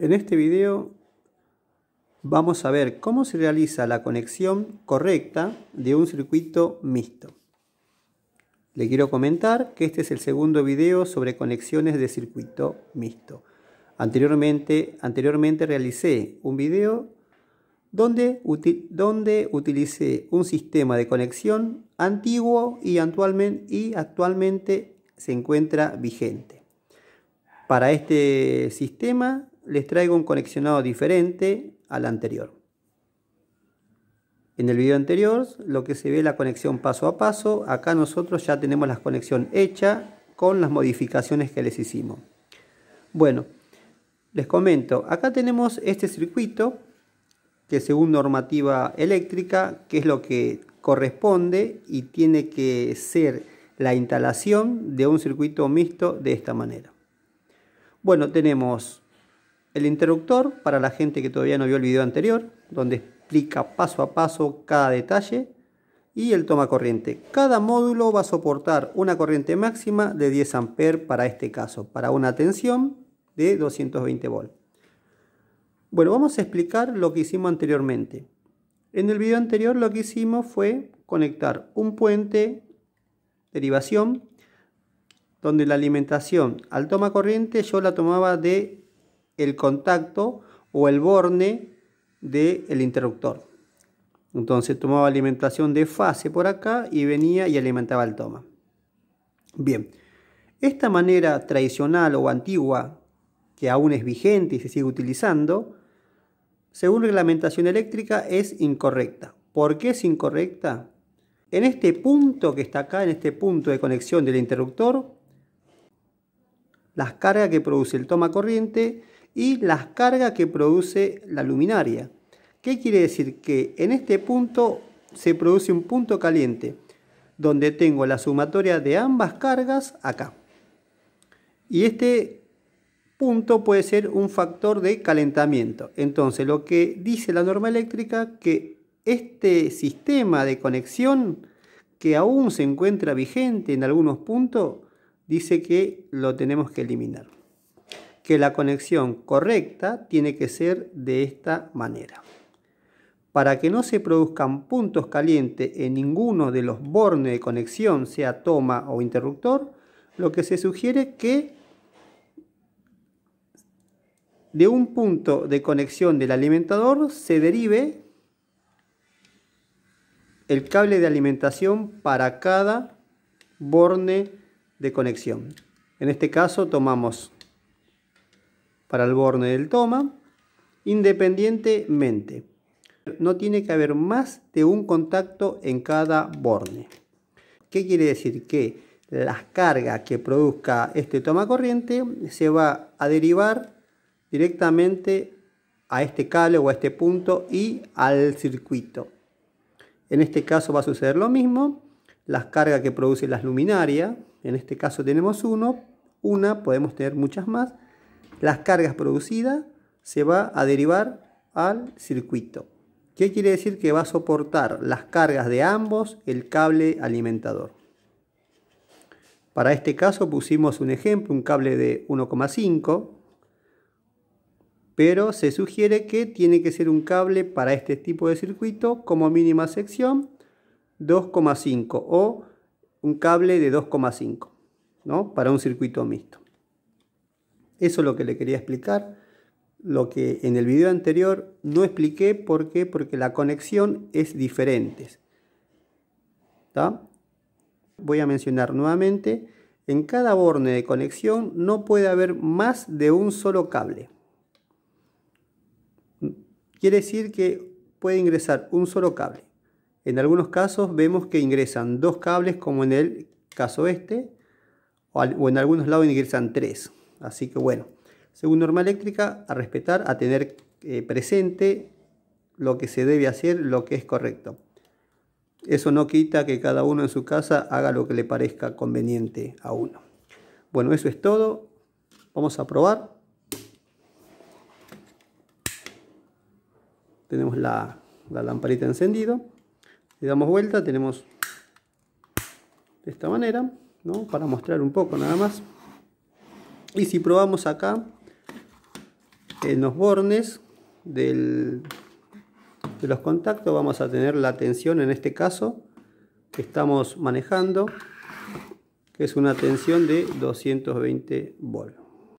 En este video vamos a ver cómo se realiza la conexión correcta de un circuito mixto. Le quiero comentar que este es el segundo video sobre conexiones de circuito mixto. Anteriormente, anteriormente realicé un video donde, donde, utilicé un sistema de conexión antiguo y y actualmente se encuentra vigente. Para este sistema les traigo un conexionado diferente al anterior. En el video anterior, lo que se ve es la conexión paso a paso, acá nosotros ya tenemos la conexión hecha con las modificaciones que les hicimos. Bueno, les comento, acá tenemos este circuito, que según normativa eléctrica, que es lo que corresponde y tiene que ser la instalación de un circuito mixto de esta manera. Bueno, tenemos el interruptor, para la gente que todavía no vio el video anterior, donde explica paso a paso cada detalle, y el toma corriente. Cada módulo va a soportar una corriente máxima de 10 A para este caso, para una tensión de 220 V. Bueno, vamos a explicar lo que hicimos anteriormente. En el video anterior lo que hicimos fue conectar un puente derivación donde la alimentación al toma corriente yo la tomaba de el contacto o el borne del interruptor. Entonces tomaba alimentación de fase por acá y venía y alimentaba el toma. Bien, esta manera tradicional o antigua, que aún es vigente y se sigue utilizando, según reglamentación eléctrica es incorrecta. ¿Por qué es incorrecta? En este punto que está acá, en este punto de conexión del interruptor, las cargas que produce el toma corriente y las cargas que produce la luminaria. ¿Qué quiere decir? Que en este punto se produce un punto caliente, donde tengo la sumatoria de ambas cargas acá. Y este punto puede ser un factor de calentamiento. Entonces, lo que dice la norma eléctrica, que este sistema de conexión, que aún se encuentra vigente en algunos puntos, dice que lo tenemos que eliminar que la conexión correcta tiene que ser de esta manera. Para que no se produzcan puntos calientes en ninguno de los bornes de conexión, sea toma o interruptor, lo que se sugiere que de un punto de conexión del alimentador se derive el cable de alimentación para cada borne de conexión. En este caso tomamos para el borne del toma independientemente. No tiene que haber más de un contacto en cada borne. ¿Qué quiere decir? Que las cargas que produzca este toma corriente se va a derivar directamente a este cable o a este punto y al circuito. En este caso va a suceder lo mismo. Las cargas que producen las luminarias, en este caso tenemos uno, una, podemos tener muchas más, las cargas producidas se va a derivar al circuito. ¿Qué quiere decir? Que va a soportar las cargas de ambos el cable alimentador. Para este caso pusimos un ejemplo, un cable de 1,5, pero se sugiere que tiene que ser un cable para este tipo de circuito como mínima sección 2,5 o un cable de 2,5, ¿no? Para un circuito mixto. Eso es lo que le quería explicar. Lo que en el video anterior no expliqué por qué, porque la conexión es diferente. Voy a mencionar nuevamente, en cada borne de conexión no puede haber más de un solo cable. Quiere decir que puede ingresar un solo cable. En algunos casos vemos que ingresan dos cables como en el caso este, o en algunos lados ingresan tres. Así que bueno, según norma eléctrica, a respetar, a tener eh, presente lo que se debe hacer, lo que es correcto. Eso no quita que cada uno en su casa haga lo que le parezca conveniente a uno. Bueno, eso es todo. Vamos a probar. Tenemos la, lamparita encendida. Le damos vuelta, tenemos de esta manera, ¿no? Para mostrar un poco nada más. Y si probamos acá, en los bornes de los contactos vamos a tener la tensión en este caso que estamos manejando, que es una tensión de 220 volts.